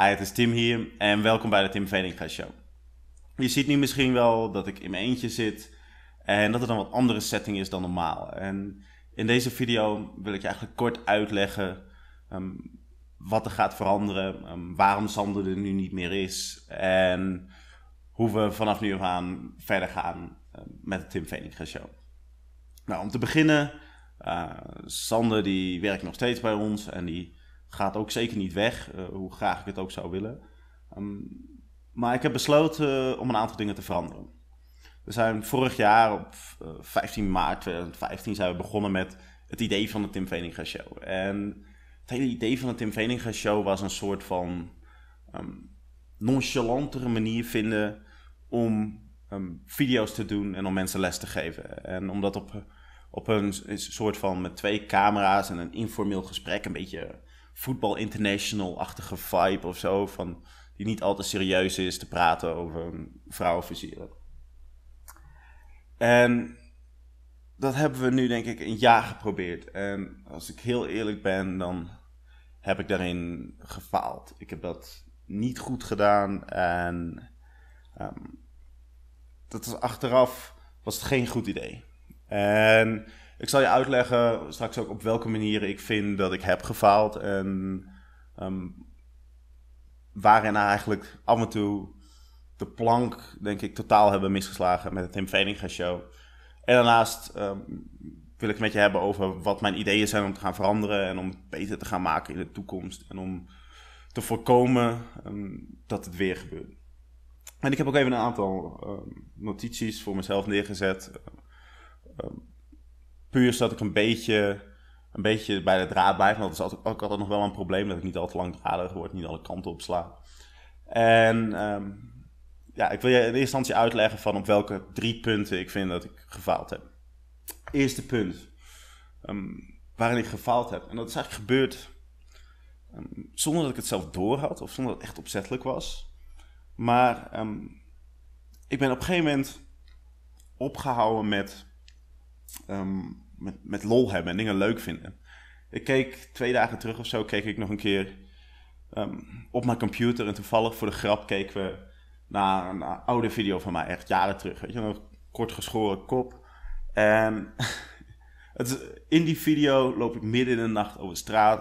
Hi, het is Tim hier en welkom bij de Tim Veninga Show. Je ziet nu misschien wel dat ik in mijn eentje zit en dat het een wat andere setting is dan normaal. En in deze video wil ik je eigenlijk kort uitleggen ehm, wat er gaat veranderen, ehm, waarom Sander er nu niet meer is en hoe we vanaf nu af aan verder gaan ehm, met de Tim Veninga Show. Nou, om te beginnen, uh, Sander die werkt nog steeds bij ons en die gaat ook zeker niet weg, eh, hoe graag ik het ook zou willen. Ehm, maar ik heb besloten eh, om een aantal dingen te veranderen. We zijn vorig jaar op 15 eh, maart 2015 zijn we begonnen met het idee van de Tim Veninga Show. En het hele idee van de Tim Veninga Show was een soort van ehm, nonchalantere manier vinden om ehm, video's te doen en om mensen les te geven. En om dat op, op een soort van met twee camera's en een informeel gesprek een beetje voetbal international-achtige vibe of zo. Van, die niet altijd serieus is te praten over vrouwenvisieren. En dat hebben we nu denk ik een jaar geprobeerd. En als ik heel eerlijk ben, dan heb ik daarin gefaald. Ik heb dat niet goed gedaan en ehm, dat was achteraf was het geen goed idee. En ik zal je uitleggen straks ook op welke manieren ik vind dat ik heb gefaald. En um, waarin eigenlijk af en toe de plank, denk ik, totaal hebben misgeslagen met het Tim Veninga Show. En daarnaast ehm, wil ik het met je hebben over wat mijn ideeën zijn om te gaan veranderen en om het beter te gaan maken in de toekomst. En om te voorkomen ehm, dat het weer gebeurt. En ik heb ook even een aantal notities voor mezelf neergezet. Puur dat ik een beetje, een beetje bij de draad blijf. Want dat is altijd, ook altijd nog wel een probleem. Dat ik niet al te lang draadig word. Niet alle kanten op En ehm, ja, ik wil je in eerste instantie uitleggen van op welke drie punten ik vind dat ik gefaald heb. Eerste punt. Ehm, waarin ik gefaald heb. En dat is eigenlijk gebeurd ehm, zonder dat ik het zelf door had. Of zonder dat het echt opzettelijk was. Maar ik ben op een gegeven moment opgehouden met met, met lol hebben en dingen leuk vinden. Ik keek twee dagen terug of zo, keek ik nog een keer ehm, op mijn computer. En toevallig voor de grap keken we naar een oude video van mij, echt jaren terug. Weet je, een kort geschoren kop. En het, in die video loop ik midden in de nacht over de straat.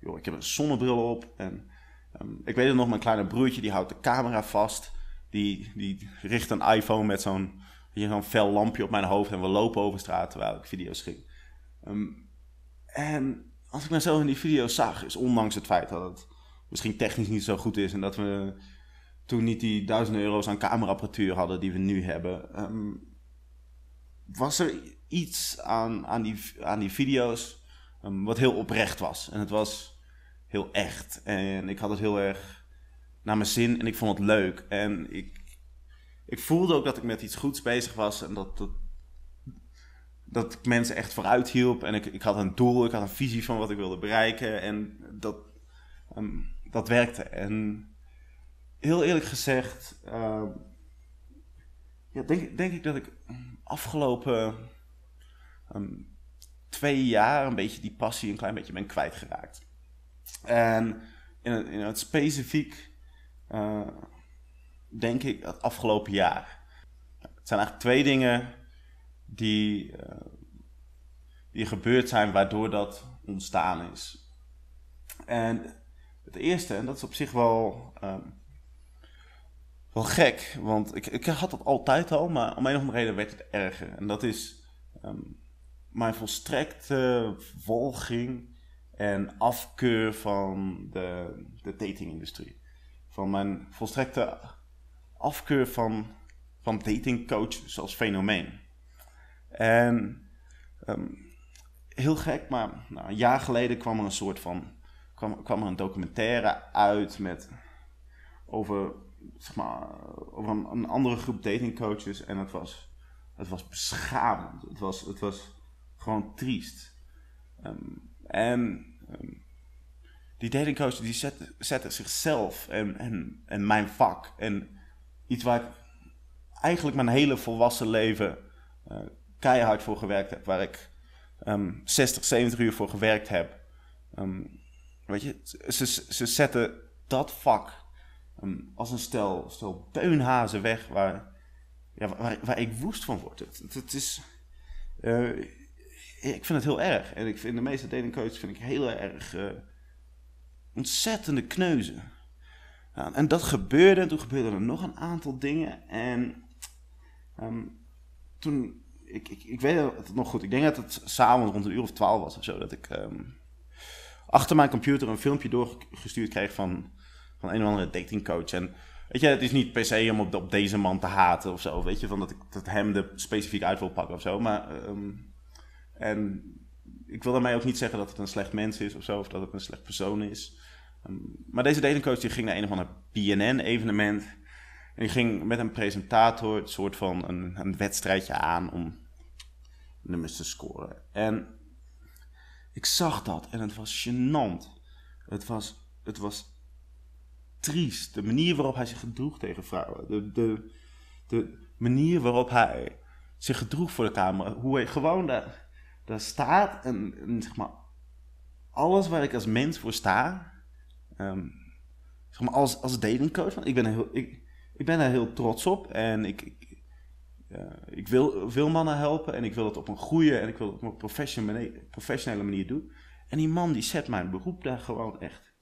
ik heb een zonnebril op. En ehm, ik weet het nog, mijn kleine broertje die houdt de camera vast. Die, die richt een iPhone met zo'n je, zo'n fel lampje op mijn hoofd en we lopen over straat terwijl ik video's ging. Ehm, en als ik mezelf nou in die video's zag, is ondanks het feit dat het misschien technisch niet zo goed is en dat we toen niet die duizenden euro's aan cameraapparatuur hadden die we nu hebben, ehm, was er iets aan, aan, die, aan die video's ehm, wat heel oprecht was. En het was heel echt. En ik had het heel erg naar mijn zin en ik vond het leuk. En ik ik voelde ook dat ik met iets goeds bezig was en dat, dat, dat ik mensen echt vooruit hielp. En ik, ik had een doel, ik had een visie van wat ik wilde bereiken en dat, ehm, dat werkte. En heel eerlijk gezegd, ehm, ja, denk, denk ik dat ik afgelopen ehm, twee jaar een beetje die passie een klein beetje ben kwijtgeraakt. En in, het specifiek. Eh, denk ik, het afgelopen jaar. Het zijn eigenlijk twee dingen die, eh, die gebeurd zijn waardoor dat ontstaan is. En het eerste, en dat is op zich wel, ehm, wel gek, want ik, ik had dat altijd al, maar om een of andere reden werd het erger. En dat is ehm, mijn volstrekte volging en afkeur van de, de datingindustrie. Van mijn volstrekte afkeur van, van datingcoaches als fenomeen. En ehm, heel gek, maar nou, een jaar geleden kwam er een soort van kwam, kwam er een documentaire uit met over, zeg maar, over een, andere groep datingcoaches. En het was, het was beschamend. Het was, het was gewoon triest. Ehm, en ehm, die datingcoaches die zetten, zetten zichzelf en, en, en mijn vak en Iets waar ik eigenlijk mijn hele volwassen leven eh, keihard voor gewerkt heb. Waar ik 60, ehm, 70 uur voor gewerkt heb. Ehm, weet je, ze, ze zetten dat vak ehm, als een stel, stel beunhazen weg waar, ja, waar, waar ik woest van word. Het, is... Eh, ik vind het heel erg. En ik vind de meeste coaches vind ik heel erg eh, ontzettende kneuzen en dat gebeurde. En toen gebeurden er nog een aantal dingen. En ehm, toen. Ik, ik, ik weet het nog goed. Ik denk dat het s'avonds rond een uur of twaalf was of zo. Dat ik ehm, achter mijn computer een filmpje doorgestuurd kreeg van, van een of andere datingcoach. En weet je, het is niet per se om op, deze man te haten of zo. Weet je, van dat ik dat hem er specifiek uit wil pakken of zo. Maar. Ehm, en ik wil daarmee ook niet zeggen dat het een slecht mens is of zo. Of dat het een slecht persoon is. Ehm, maar deze datingcoach die ging naar een of ander PNN evenement En die ging met een presentator een soort van een, een wedstrijdje aan om nummers te scoren. En ik zag dat en het was gênant. Het was, het was triest. De manier waarop hij zich gedroeg tegen vrouwen. De, de, de manier waarop hij zich gedroeg voor de camera. Hoe hij gewoon daar, daar staat en, en zeg maar alles waar ik als mens voor sta um, zeg maar als, als datingcoach, ik ben, heel, ik, ik ben daar heel trots op en ik, ik, eh, ik wil veel mannen helpen en ik wil het op een goede en ik wil het op een professionele, manier doen. En die man die zet mijn beroep daar gewoon echt,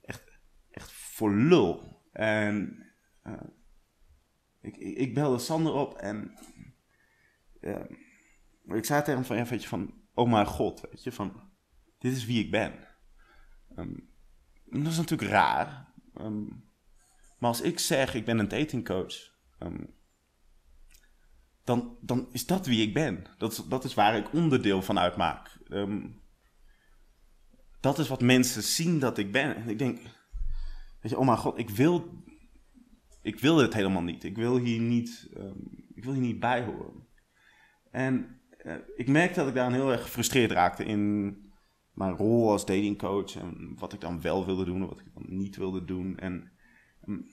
echt, echt voor lul. En eh, ik, ik, belde Sander op en ehm, ik zei tegen hem van, ja, weet je, van, oh mijn god, weet je, van, dit is wie ik ben. Ehm, dat is natuurlijk raar. Ehm, maar als ik zeg, ik ben een datingcoach, um, dan, dan is dat wie ik ben. Dat, dat is waar ik onderdeel van uitmaak. Ehm, dat is wat mensen zien dat ik ben. En ik denk, weet je, oh mijn god, ik wil, ik wil dit helemaal niet. Ik wil hier niet, ik wil hier niet bij horen. En eh, ik merkte dat ik daar heel erg gefrustreerd raakte in mijn rol als datingcoach en wat ik dan wel wilde doen en wat ik dan niet wilde doen. En mm,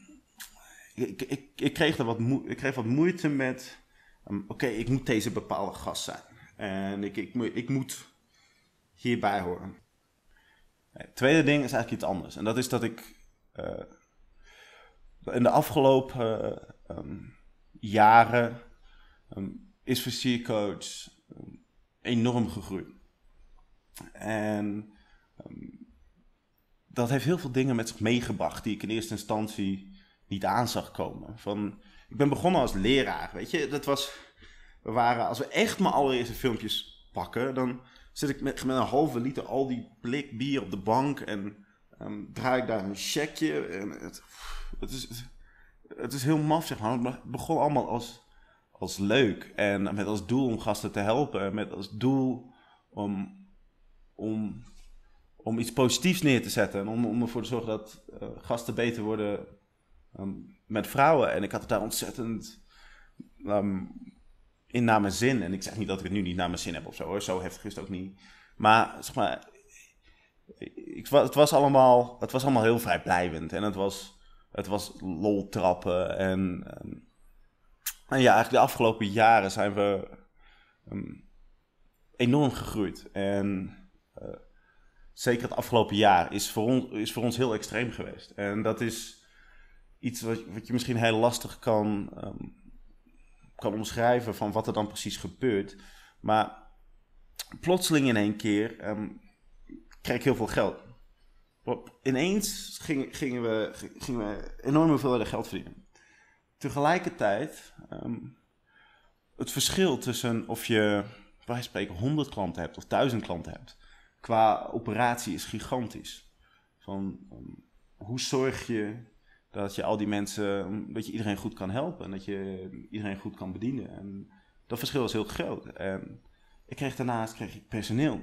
ik, ik, ik, kreeg er wat ik kreeg wat moeite met, mm, oké, ik moet deze bepaalde gast zijn. En ik, ik, ik moet hierbij horen. Het tweede ding is eigenlijk iets anders. En dat is dat ik eh, in de afgelopen eh, mm, jaren is Versiercoach enorm gegroeid. En ehm, dat heeft heel veel dingen met zich meegebracht die ik in eerste instantie niet aan zag komen. Van, ik ben begonnen als leraar, weet je. Dat was, we waren, als we echt mijn allereerste filmpjes pakken, dan zit ik met, met een halve liter al die blik bier op de bank en ehm, draai ik daar een checkje. En het, het, is, het is heel maf, zeg maar. Het begon allemaal als, als leuk en met als doel om gasten te helpen. Met als doel om om, om iets positiefs neer te zetten. En om, om ervoor te zorgen dat eh, gasten beter worden ehm, met vrouwen. En ik had het daar ontzettend ehm, in naar mijn zin. En ik zeg niet dat ik het nu niet naar mijn zin heb of zo hoor. Zo heftig is het ook niet. Maar zeg maar, ik, het, was allemaal, het was allemaal heel vrijblijvend. En het was, het was lol trappen. En, ehm, en ja, eigenlijk de afgelopen jaren zijn we enorm gegroeid. En eh, zeker het afgelopen jaar, is voor, ons, is voor ons heel extreem geweest. En dat is iets wat, wat je misschien heel lastig kan, ehm, kan omschrijven van wat er dan precies gebeurt. Maar plotseling in één keer um, kreeg ik heel veel geld. Ineens gingen, we, gingen we enorm hoeveelheden geld verdienen. Tegelijkertijd, ehm, het verschil tussen of je, wij spreken, 100 klanten hebt of 1000 klanten hebt, qua operatie is gigantisch. Van hoe zorg je dat je al die mensen, dat je iedereen goed kan helpen en dat je iedereen goed kan bedienen. En dat verschil is heel groot. En ik kreeg daarnaast kreeg ik personeel.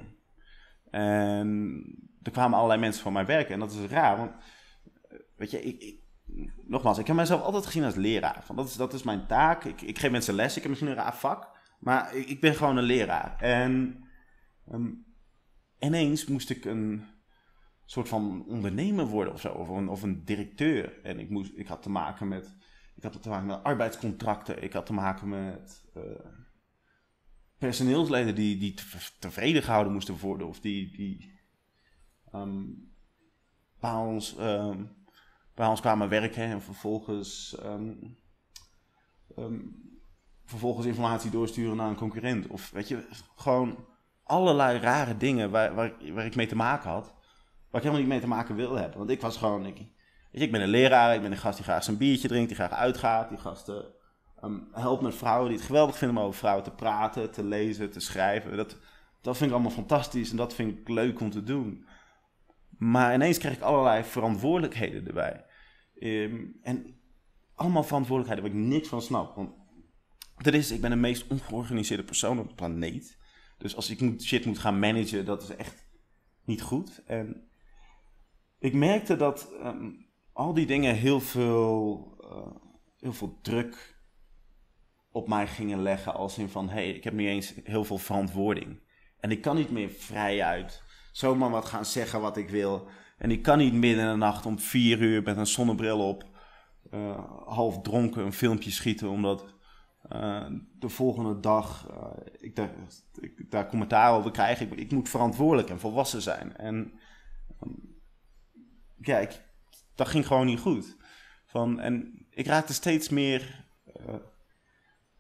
En er kwamen allerlei mensen van mij werken. En dat is raar, want weet je, ik, ik nogmaals, ik heb mezelf altijd gezien als leraar. Van dat, is, dat is mijn taak. Ik, ik geef mensen les, ik heb misschien een raar vak, maar ik, ik ben gewoon een leraar. En ehm, ineens moest ik een soort van ondernemer worden of zo, of een, of een directeur. En ik, moest, ik had te maken met. Ik had te maken met arbeidscontracten. Ik had te maken met eh, personeelsleden die, die tevreden gehouden moesten worden. Of die, die ehm, bij, ons, ehm, bij ons kwamen werken en vervolgens, ehm, vervolgens informatie doorsturen naar een concurrent. Of weet je, gewoon allerlei rare dingen waar, waar, waar ik mee te maken had. Waar ik helemaal niet mee te maken wilde hebben. Want ik was gewoon, ik, ik ben een leraar, ik ben een gast die graag zijn biertje drinkt, die graag uitgaat. Die gasten um, ehm, helpt met vrouwen, die het geweldig vinden om over vrouwen te praten, te lezen, te schrijven. Dat, dat vind ik allemaal fantastisch en dat vind ik leuk om te doen. Maar ineens kreeg ik allerlei verantwoordelijkheden erbij. Ehm, en allemaal verantwoordelijkheden waar ik niks van snap. Want dat is, ik ben de meest ongeorganiseerde persoon op de planeet. Dus als ik moet, shit moet gaan managen, dat is echt niet goed. En ik merkte dat ehm, al die dingen heel veel, eh, heel veel druk op mij gingen leggen. Als in van, hé, hey, ik heb nu eens heel veel verantwoording. En ik kan niet meer vrijuit zomaar wat gaan zeggen wat ik wil. En ik kan niet midden in de nacht om vier uur met een zonnebril op, eh, half dronken, een filmpje schieten. Omdat eh, de volgende dag ik, daar, commentaar over krijg, ik, ik moet verantwoordelijk en volwassen zijn. En ehm, ja, dat ging gewoon niet goed. Van, en ik raakte steeds meer. Eh,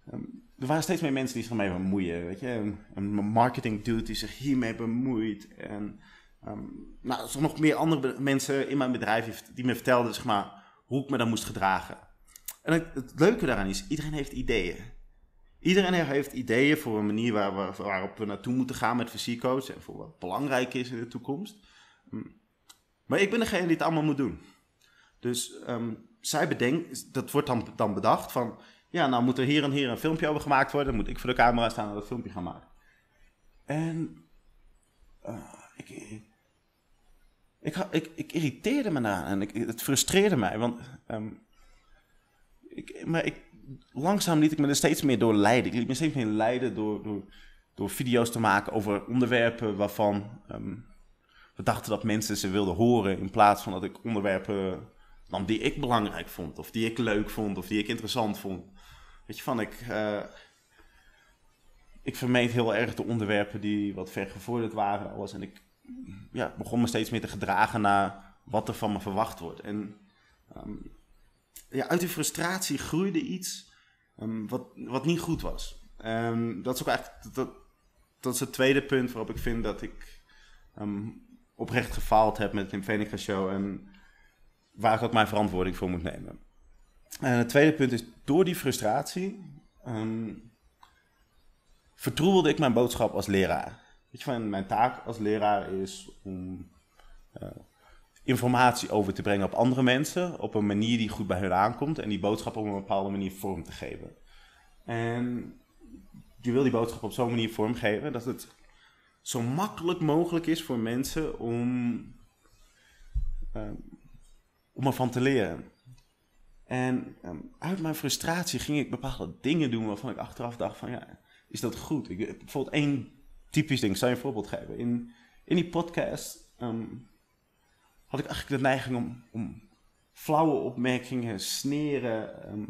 ehm, er waren steeds meer mensen die zich ermee bemoeien. Weet je? Een, een marketing dude die zich hiermee bemoeit. En ehm, nou, er zijn nog meer andere mensen in mijn bedrijf die me vertelden zeg maar, hoe ik me dan moest gedragen. En het leuke daaraan is, iedereen heeft ideeën. Iedereen heeft ideeën voor een manier waar we, waarop we naartoe moeten gaan met fysiecoach en voor wat belangrijk is in de toekomst. Hm. Maar ik ben degene die het allemaal moet doen. Dus ehm, zij bedenkt, dat wordt dan, dan bedacht van, ja, nou moet er hier en hier een filmpje over gemaakt worden, dan moet ik voor de camera staan en dat filmpje gaan maken. En eh, ik, ik, ik, irriteerde me daar en het frustreerde mij, want ehm, ik, maar ik langzaam liet ik me er steeds meer door leiden. Ik liet me steeds meer leiden door, door, door video's te maken over onderwerpen waarvan ehm, we dachten dat mensen ze wilden horen. In plaats van dat ik onderwerpen nam die ik belangrijk vond, of die ik leuk vond, of die ik interessant vond. Weet je, van ik. Uh, ik vermeed heel erg de onderwerpen die wat vergevorderd waren alles. En ik ja, begon me steeds meer te gedragen naar wat er van me verwacht wordt. En ehm, ja, uit die frustratie groeide iets ehm, wat, wat niet goed was. Ehm, dat is ook eigenlijk dat, dat is het tweede punt waarop ik vind dat ik ehm, oprecht gefaald heb met Tim Fenica Show en waar ik ook mijn verantwoording voor moet nemen. En het tweede punt is, door die frustratie vertroebelde ik mijn boodschap als leraar. Weet je, van mijn taak als leraar is om eh, informatie over te brengen op andere mensen. Op een manier die goed bij hun aankomt. En die boodschap op een bepaalde manier vorm te geven. En je wil die boodschap op zo'n manier vormgeven dat het zo makkelijk mogelijk is voor mensen om, ehm, om ervan te leren. En ehm, uit mijn frustratie ging ik bepaalde dingen doen waarvan ik achteraf dacht van ja, is dat goed? Ik, bijvoorbeeld één typisch ding, ik zou je een voorbeeld geven. In, in die podcast ehm, had ik eigenlijk de neiging om, om flauwe opmerkingen, sneren, ehm,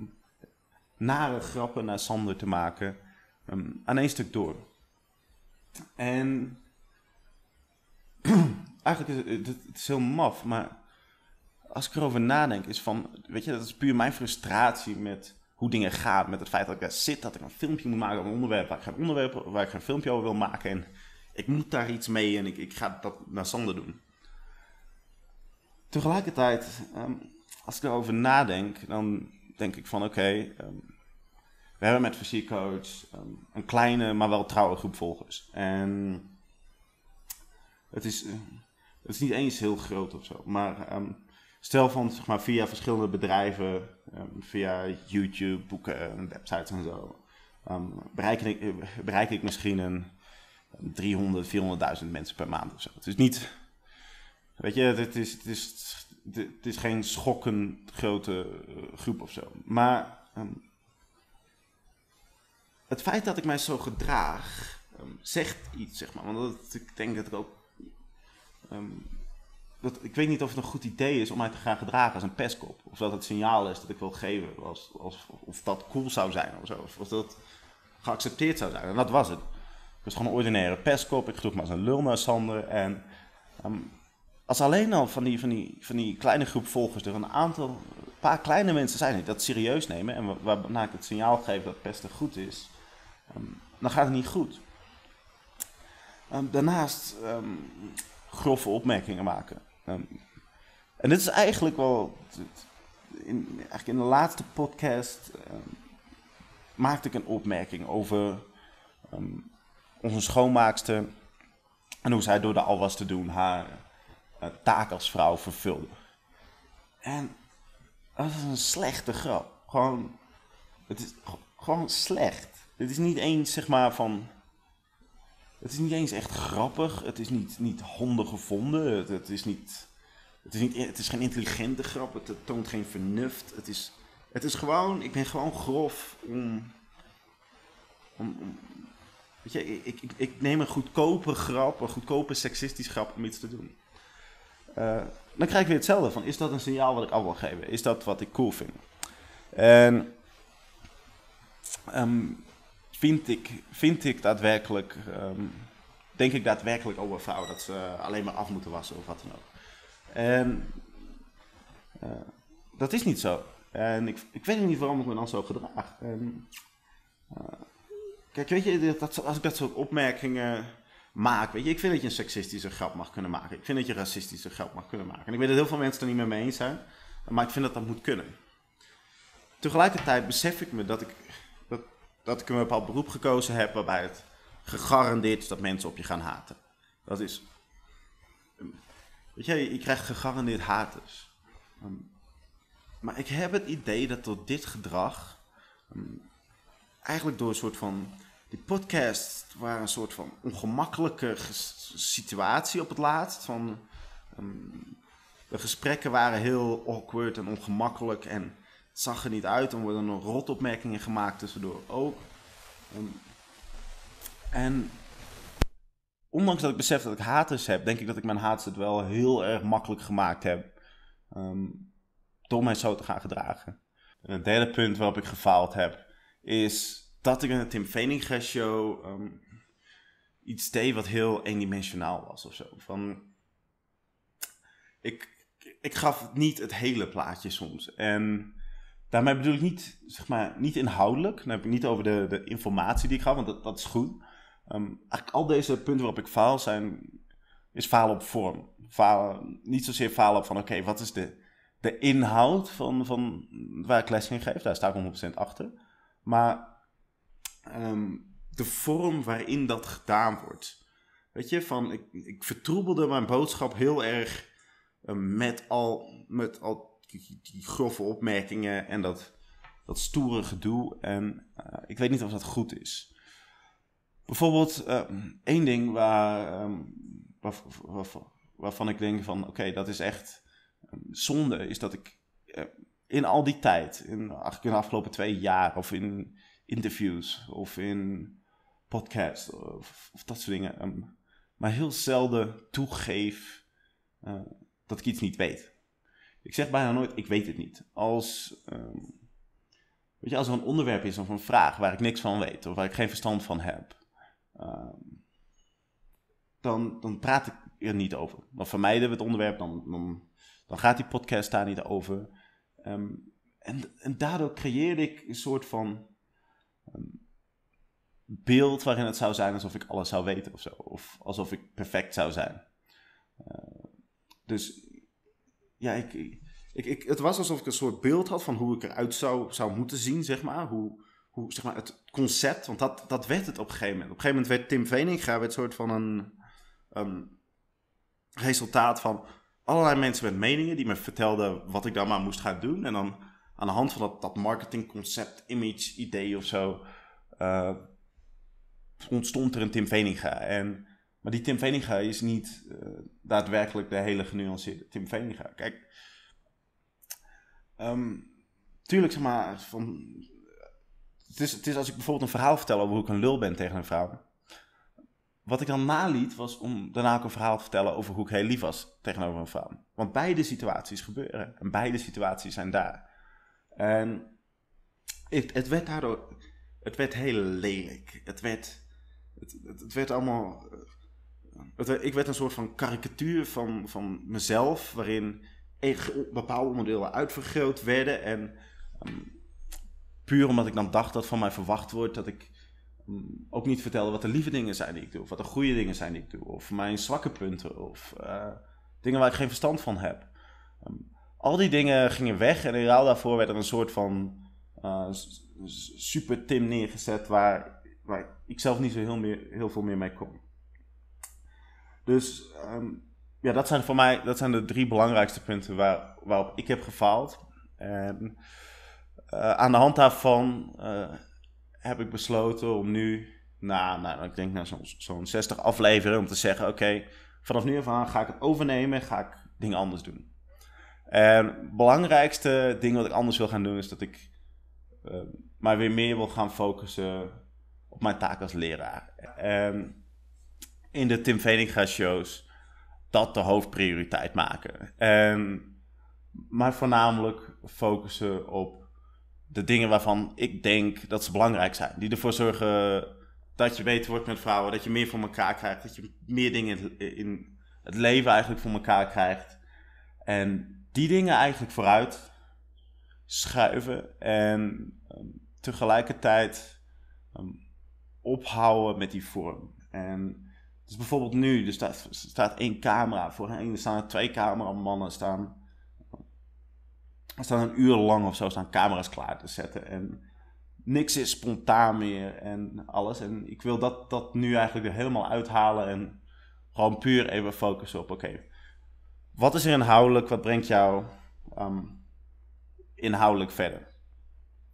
nare grappen naar Sander te maken. Ehm, aan één stuk door. En eigenlijk is het, het is heel maf, maar als ik erover nadenk, is van, weet je, dat is puur mijn frustratie met hoe dingen gaan. Met het feit dat ik daar zit, dat ik een filmpje moet maken over een onderwerp waar ik geen onderwerp, waar ik geen filmpje over wil maken. En ik moet daar iets mee en ik, ik ga dat naar Sander doen. Tegelijkertijd, ehm, als ik erover nadenk, dan denk ik van oké, ehm, we hebben met Versiercoach ehm, een kleine, maar wel trouwe groep volgers. En het is, eh, het is niet eens heel groot of zo, maar stel van zeg maar, via verschillende bedrijven, via YouTube, boeken en websites en zo, bereik, ik, eh, bereik ik misschien een 300, 400.000 mensen per maand of zo. Het is niet Weet je, het is, het is, het is geen schokkend grote eh, groep of zo. Maar ehm, het feit dat ik mij zo gedraag, ehm, zegt iets, zeg maar. Want ik denk dat ik ook. Ehm, dat, ik weet niet of het een goed idee is om mij te gaan gedragen als een pestkop. Of dat het signaal is dat ik wil geven. Als, als, of dat cool zou zijn of zo. Of, dat geaccepteerd zou zijn. En dat was het. Ik was gewoon een ordinaire pestkop. Ik gedroeg me als een lul naar Sander. En als alleen al van die, van die, van die kleine groep volgers er een aantal, paar kleine mensen zijn die dat serieus nemen en waarna ik het signaal geef dat pesten goed is, ehm, dan gaat het niet goed. Ehm, daarnaast um, grove opmerkingen maken. en dit is eigenlijk wel, in, eigenlijk in de laatste podcast maakte ik een opmerking over onze schoonmaakster en hoe zij door de alwas te doen haar taak als vrouw vervulde. En dat is een slechte grap. Gewoon, het is gewoon slecht. Het is niet eens, zeg maar, van... Het is niet eens echt grappig. Het is niet, niet honden gevonden. Het, is niet, het, is het is geen intelligente grap. Het, toont geen vernuft. Het is, het is gewoon... Ik ben gewoon grof om... om, weet je, ik, ik, ik neem een goedkope grap, een goedkope seksistisch grap om iets te doen. Eh, dan krijg ik weer hetzelfde van, is dat een signaal wat ik af wil geven? Is dat wat ik cool vind? En ehm, vind, ik, vind ik daadwerkelijk, ehm, denk ik daadwerkelijk over vrouwen dat ze alleen maar af moeten wassen of wat dan ook? En eh, dat is niet zo. En ik, ik weet niet waarom ik me dan zo gedraag. Eh, kijk, weet je, dat, als ik dat soort opmerkingen maak. Weet je, ik vind dat je een seksistische grap mag kunnen maken. Ik vind dat je racistische grap mag kunnen maken. En ik weet dat heel veel mensen het er niet mee eens zijn, maar ik vind dat dat moet kunnen. Tegelijkertijd besef ik me dat ik, dat, dat ik een bepaald beroep gekozen heb waarbij het gegarandeerd is dat mensen op je gaan haten. Dat is. Weet je, je krijgt gegarandeerd haters. Ehm, maar ik heb het idee dat door dit gedrag. Ehm, eigenlijk door een soort van die podcasts waren een soort van ongemakkelijke situatie op het laatst. Van, ehm, de gesprekken waren heel awkward en ongemakkelijk en het zag er niet uit. En worden nog rotopmerkingen gemaakt tussendoor ook. Ehm, en ondanks dat ik besef dat ik haters heb, denk ik dat ik mijn haters het wel heel erg makkelijk gemaakt heb. Um, door mij zo te gaan gedragen. En het derde punt waarop ik gefaald heb, is dat ik in de Tim Veninga show ehm, iets deed wat heel eendimensionaal was of zo. Van, ik, ik gaf niet het hele plaatje soms. En daarmee bedoel ik niet, zeg maar, niet inhoudelijk. Dan heb ik niet over de, de informatie die ik gaf, want dat, dat is goed. Ehm, eigenlijk al deze punten waarop ik faal zijn, is faal op vorm. Falen, niet zozeer faal op van, oké, wat is de, de inhoud van, van waar ik les in geef? Daar sta ik 100% achter. Maar Ehm, de vorm waarin dat gedaan wordt. Weet je, van ik, ik vertroebelde mijn boodschap heel erg ehm, met al, met al die, grove opmerkingen en dat, dat stoere gedoe. En eh, ik weet niet of dat goed is. Bijvoorbeeld, ehm, één ding waar, waarvan ik denk van oké, dat is echt zonde, is dat ik eh, in al die tijd, in, eigenlijk in de afgelopen twee jaar of in interviews of in podcasts of, dat soort dingen. Ehm, maar heel zelden toegeef eh, dat ik iets niet weet. Ik zeg bijna nooit, ik weet het niet. Als, ehm, weet je, als er een onderwerp is of een vraag waar ik niks van weet of waar ik geen verstand van heb, ehm, dan, dan praat ik er niet over. Dan vermijden we het onderwerp, dan, dan, dan gaat die podcast daar niet over. en, en daardoor creëer ik een soort van beeld waarin het zou zijn alsof ik alles zou weten of zo. Of alsof ik perfect zou zijn. Eh, dus ja, ik, ik, ik, het was alsof ik een soort beeld had van hoe ik eruit zou, zou moeten zien, zeg maar. Hoe, hoe, zeg maar, het concept, want dat, dat werd het op een gegeven moment. Op een gegeven moment werd Tim Veninga werd soort van een resultaat van allerlei mensen met meningen die me vertelden wat ik dan maar moest gaan doen. En dan aan de hand van dat, marketingconcept, image, idee of zo, eh, ontstond er een Tim Veninga. En, maar die Tim Veninga is niet eh, daadwerkelijk de hele genuanceerde Tim Veninga. Kijk, um, tuurlijk zeg maar, van, het, is, het is als ik bijvoorbeeld een verhaal vertel over hoe ik een lul ben tegen een vrouw. Wat ik dan naliet was om daarna ook een verhaal te vertellen over hoe ik heel lief was tegenover een vrouw. Want beide situaties gebeuren en beide situaties zijn daar. En ehm, het, het werd daardoor, het werd heel lelijk. Het werd, het, het werd allemaal, eh, ik werd een soort van karikatuur van, van mezelf, waarin bepaalde onderdelen uitvergroot werden. En ehm, puur omdat ik dan dacht dat van mij verwacht wordt dat ik mm, ook niet vertelde wat de lieve dingen zijn die ik doe, of wat de goede dingen zijn die ik doe, of mijn zwakke punten, of eh, dingen waar ik geen verstand van heb. Ehm, al die dingen gingen weg en in ruil daarvoor werd er een soort van uh, super Tim neergezet waar, waar ik zelf niet zo heel, meer, heel veel meer mee kon. Dus ehm, ja, dat zijn voor mij dat zijn de drie belangrijkste punten waarop ik heb gefaald. En eh, aan de hand daarvan eh, heb ik besloten om nu, na, nou, nou, ik denk na zo'n 60 afleveringen, om te zeggen: Oké, vanaf nu af aan ga ik het overnemen en ga ik dingen anders doen. En belangrijkste ding wat ik anders wil gaan doen is dat ik uh, maar weer meer wil gaan focussen op mijn taak als leraar. En in de Tim Veninga shows dat de hoofdprioriteit maken. En, maar voornamelijk focussen op de dingen waarvan ik denk dat ze belangrijk zijn. Die ervoor zorgen dat je beter wordt met vrouwen, dat je meer voor elkaar krijgt, dat je meer dingen in het leven eigenlijk voor elkaar krijgt. En die dingen eigenlijk vooruit schuiven en ehm, tegelijkertijd ehm, ophouden met die vorm. En dus bijvoorbeeld nu, er staat, staat één camera. Voorheen er staan twee cameramannen staan. Er staan een uur lang of zo staan camera's klaar te zetten. En niks is spontaan meer en alles. En ik wil dat, dat nu eigenlijk er helemaal uithalen en gewoon puur even focussen op: oké, wat is er inhoudelijk? Wat brengt jou ehm, inhoudelijk verder?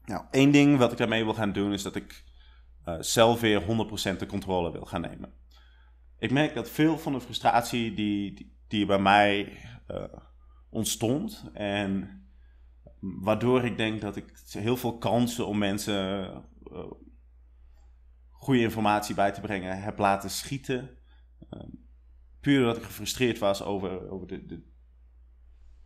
Nou, één ding wat ik daarmee wil gaan doen is dat ik eh, zelf weer 100% de controle wil gaan nemen. Ik merk dat veel van de frustratie die, die, bij mij eh, ontstond en waardoor ik denk dat ik heel veel kansen om mensen eh, goede informatie bij te brengen heb laten schieten. Ehm, puur dat ik gefrustreerd was over, over de, de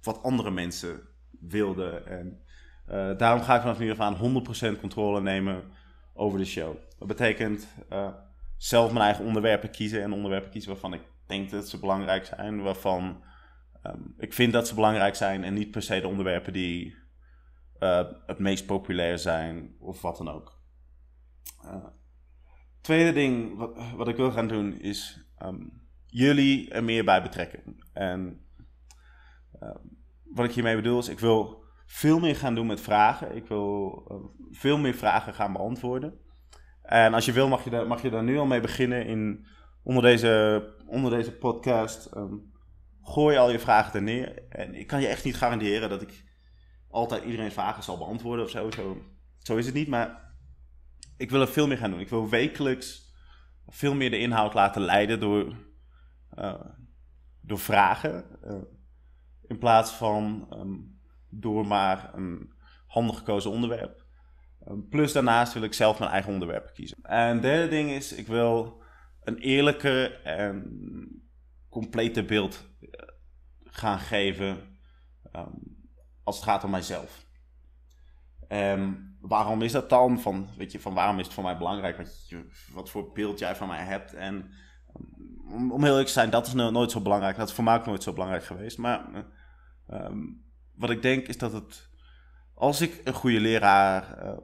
wat andere mensen wilden. En eh, daarom ga ik vanaf nu af aan 100% controle nemen over de show. Dat betekent eh, zelf mijn eigen onderwerpen kiezen en onderwerpen kiezen waarvan ik denk dat ze belangrijk zijn, waarvan ehm, ik vind dat ze belangrijk zijn en niet per se de onderwerpen die eh, het meest populair zijn of wat dan ook. tweede ding wat, wat, ik wil gaan doen is ehm, jullie er meer bij betrekken. En ehm, wat ik hiermee bedoel is, ik wil veel meer gaan doen met vragen. Ik wil ehm, veel meer vragen gaan beantwoorden. En als je wil, mag je, daar, mag je daar nu al mee beginnen in, onder, deze, onder deze podcast. Um, gooi al je vragen er neer. En ik kan je echt niet garanderen dat ik altijd iedereen vragen zal beantwoorden of zo. Zo, zo is het niet, maar ik wil er veel meer gaan doen. Ik wil wekelijks veel meer de inhoud laten leiden door, eh, door vragen. Eh, in plaats van ehm, door maar een handig gekozen onderwerp. Ehm, plus daarnaast wil ik zelf mijn eigen onderwerp kiezen. En het derde ding is, ik wil een eerlijker en completer beeld eh, gaan geven ehm, als het gaat om mijzelf. En waarom is dat dan? Van, weet je, van waarom is het voor mij belangrijk? Wat, wat voor beeld jij van mij hebt en om, heel eerlijk te zijn, dat is nooit zo belangrijk. Dat is voor mij ook nooit zo belangrijk geweest. Maar eh, ehm, wat ik denk is dat het. Als ik een goede leraar eh,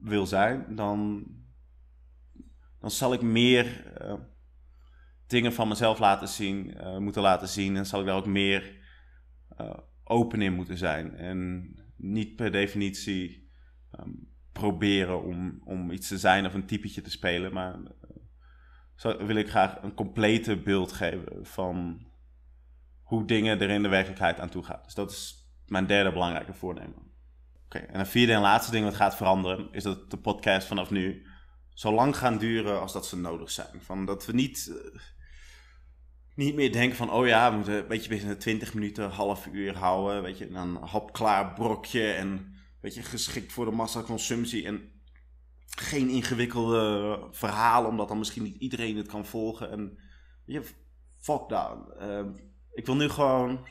wil zijn, dan, dan zal ik meer eh, dingen van mezelf laten zien, moeten laten zien. En zal ik daar ook meer open in moeten zijn. En niet per definitie ehm, proberen om, om iets te zijn of een typetje te spelen, maar zo, wil ik graag een complete beeld geven van hoe dingen er in de werkelijkheid aan toe gaan. Dus dat is mijn derde belangrijke voornemen. Oké, en een vierde en laatste ding wat gaat veranderen, is dat de podcast vanaf nu zo lang gaan duren als dat ze nodig zijn. Van dat we niet, eh, niet meer denken van, oh ja, we moeten een beetje binnen 20 minuten, half uur houden. Weet je, dan hapklaar brokje en weet je, geschikt voor de massaconsumptie. En geen ingewikkelde verhalen, omdat dan misschien niet iedereen het kan volgen. En je, fuck dan. Ehm, ik wil nu gewoon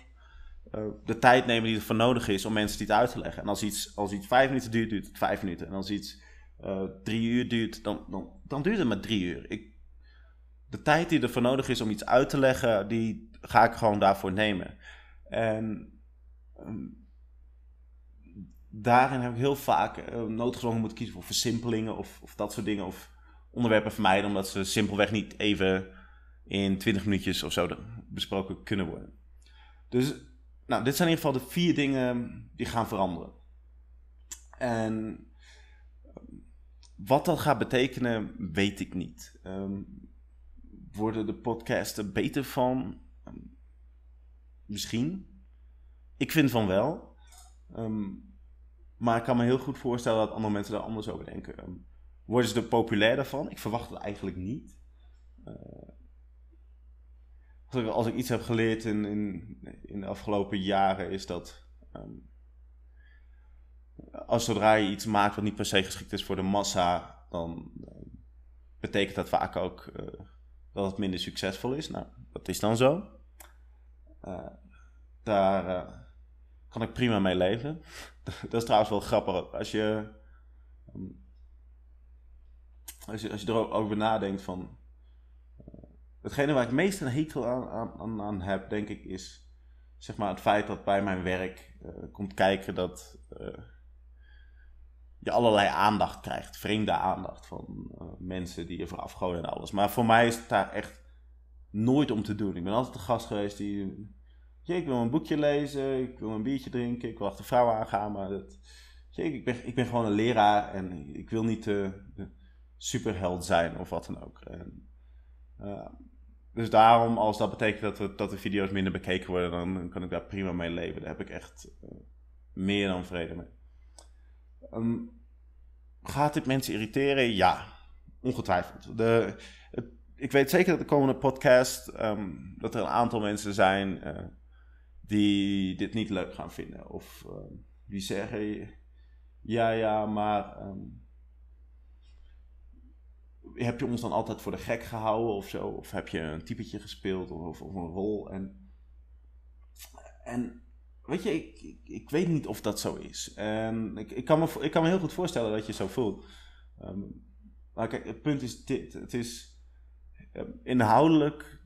eh, de tijd nemen die ervoor nodig is om mensen dit uit te leggen. En als iets, als iets vijf minuten duurt, duurt het vijf minuten. En als iets eh, drie uur duurt, dan, dan, dan duurt het maar drie uur. Ik, de tijd die ervoor nodig is om iets uit te leggen, die ga ik gewoon daarvoor nemen. En ehm, daarin heb ik heel vaak uh, noodgedwongen moeten kiezen voor versimpelingen of, of dat soort dingen. Of onderwerpen vermijden, omdat ze simpelweg niet even in 20 minuutjes of zo besproken kunnen worden. Dus nou, dit zijn in ieder geval de vier dingen die gaan veranderen. En eh, wat dat gaat betekenen, weet ik niet. Ehm, worden de podcasts er beter van? Ehm, misschien. Ik vind van wel. Um, maar ik kan me heel goed voorstellen dat andere mensen daar anders over denken. Um, worden ze er populair van? Ik verwacht het eigenlijk niet. Eh, als, ik, als, ik, iets heb geleerd in, in, in de afgelopen jaren is dat... Ehm, als zodra je iets maakt wat niet per se geschikt is voor de massa, dan eh, betekent dat vaak ook eh, dat het minder succesvol is. Nou, dat is dan zo. daar kan ik prima mee leven. dat is trouwens wel grappig. Als je, ehm, als je, als je er over nadenkt van... Eh, hetgene waar ik meest een hekel aan, aan, aan heb, denk ik, is zeg maar, het feit dat bij mijn werk eh, komt kijken dat eh, je allerlei aandacht krijgt. Vreemde aandacht van mensen die je vooraf gooien en alles. Maar voor mij is het daar echt nooit om te doen. Ik ben altijd de gast geweest die ik wil een boekje lezen, ik wil een biertje drinken, ik wil achter vrouwen aangaan, maar dat, ik, ben, ik ben gewoon een leraar en ik wil niet eh, de, superheld zijn of wat dan ook. Eh, dus daarom, als dat betekent dat, we, dat de video's minder bekeken worden, dan kan ik daar prima mee leven. Daar heb ik echt eh, meer dan vrede mee. Um, gaat dit mensen irriteren? Ja, ongetwijfeld. De, ik weet zeker dat de komende podcast, ehm, dat er een aantal mensen zijn die dit niet leuk gaan vinden. Of ehm, die zeggen, ja, ja, maar ehm, heb je ons dan altijd voor de gek gehouden of zo? Of heb je een typetje gespeeld of, of een rol? En, en weet je, ik, ik, weet niet of dat zo is. En ik, ik, kan me, ik kan me heel goed voorstellen dat je zo voelt. maar ehm, nou, kijk, het punt is dit. Het is inhoudelijk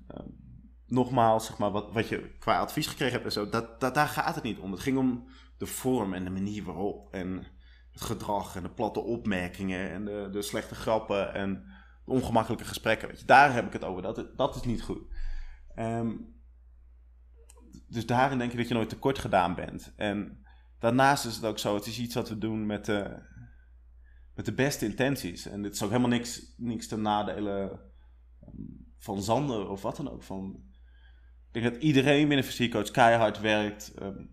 nogmaals, zeg maar, wat, wat je qua advies gekregen hebt en zo, dat, dat, daar gaat het niet om. Het ging om de vorm en de manier waarop. En het gedrag en de platte opmerkingen en de, de slechte grappen en de ongemakkelijke gesprekken. Weet je, daar heb ik het over. Dat, dat is niet goed. Ehm, dus daarin denk ik dat je nooit tekort gedaan bent. En daarnaast is het ook zo, het is iets wat we doen met de, met de beste intenties. En dit is ook helemaal niks, niks ten nadele ehm, van Zander of wat dan ook. Van, ik denk dat iedereen binnen versiercoach keihard werkt ehm,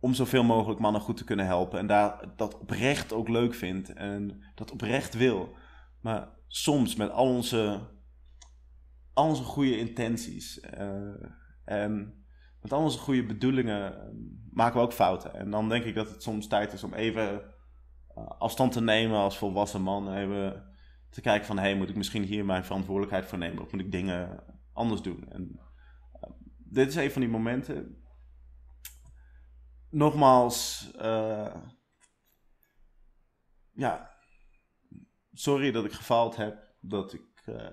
om zoveel mogelijk mannen goed te kunnen helpen. En daar, dat oprecht ook leuk vindt en dat oprecht wil. Maar soms met al onze, al onze goede intenties eh, en met al onze goede bedoelingen ehm, maken we ook fouten. En dan denk ik dat het soms tijd is om even eh, afstand te nemen als volwassen man. Even te kijken van, hey, moet ik misschien hier mijn verantwoordelijkheid voor nemen? Of moet ik dingen anders doen? En dit is een van die momenten. Nogmaals, eh, ja, sorry dat ik gefaald heb, dat ik, eh,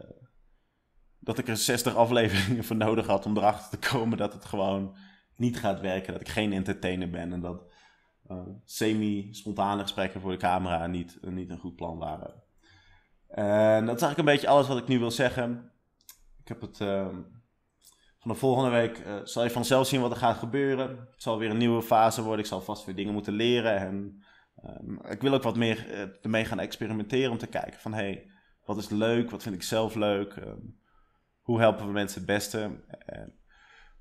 dat ik er 60 afleveringen voor nodig had om erachter te komen dat het gewoon niet gaat werken, dat ik geen entertainer ben en dat eh, semi-spontane gesprekken voor de camera niet, niet een goed plan waren. En dat is eigenlijk een beetje alles wat ik nu wil zeggen. Ik heb het. Ehm, Vanaf volgende week eh, zal je vanzelf zien wat er gaat gebeuren. Het zal weer een nieuwe fase worden. Ik zal vast weer dingen moeten leren. En ehm, ik wil ook wat meer eh, ermee gaan experimenteren om te kijken van... Hey, wat is leuk? Wat vind ik zelf leuk? Ehm, hoe helpen we mensen het beste? En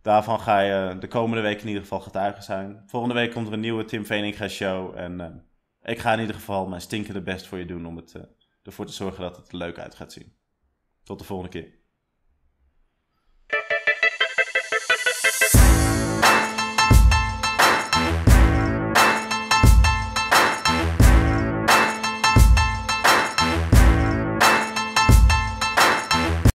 daarvan ga je de komende week in ieder geval getuige zijn. Volgende week komt er een nieuwe Tim Veninga show. En ehm, ik ga in ieder geval mijn stinkende best voor je doen om het, eh, ervoor te zorgen dat het er leuk uit gaat zien. Tot de volgende keer.